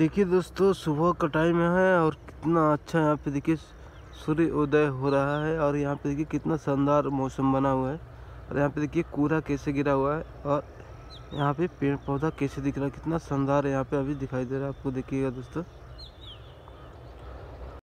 देखिए दोस्तों सुबह का टाइम है और कितना अच्छा यहाँ पे देखिए सूर्य उदय हो रहा है और यहाँ पे देखिए कितना शानदार मौसम बना हुआ है और यहाँ पे देखिए कूड़ा कैसे गिरा हुआ है और यहाँ पे पेड़ पौधा कैसे दिख रहा है कितना शानदार यहाँ पे अभी दिखाई दे रहा है आपको देखिएगा दोस्तों